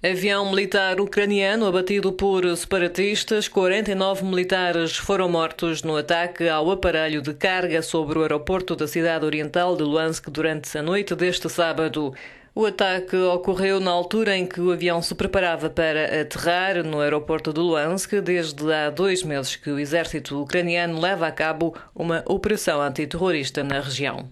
Avião militar ucraniano abatido por separatistas. 49 militares foram mortos no ataque ao aparelho de carga sobre o aeroporto da cidade oriental de Luhansk durante a noite deste sábado. O ataque ocorreu na altura em que o avião se preparava para aterrar no aeroporto de Luhansk, desde há dois meses que o exército ucraniano leva a cabo uma operação antiterrorista na região.